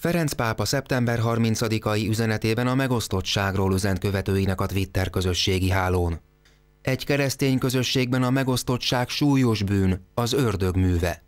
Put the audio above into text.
Ferenc pápa szeptember 30-ai üzenetében a megosztottságról üzent követőinek a Twitter közösségi hálón. Egy keresztény közösségben a megosztottság súlyos bűn, az ördög műve.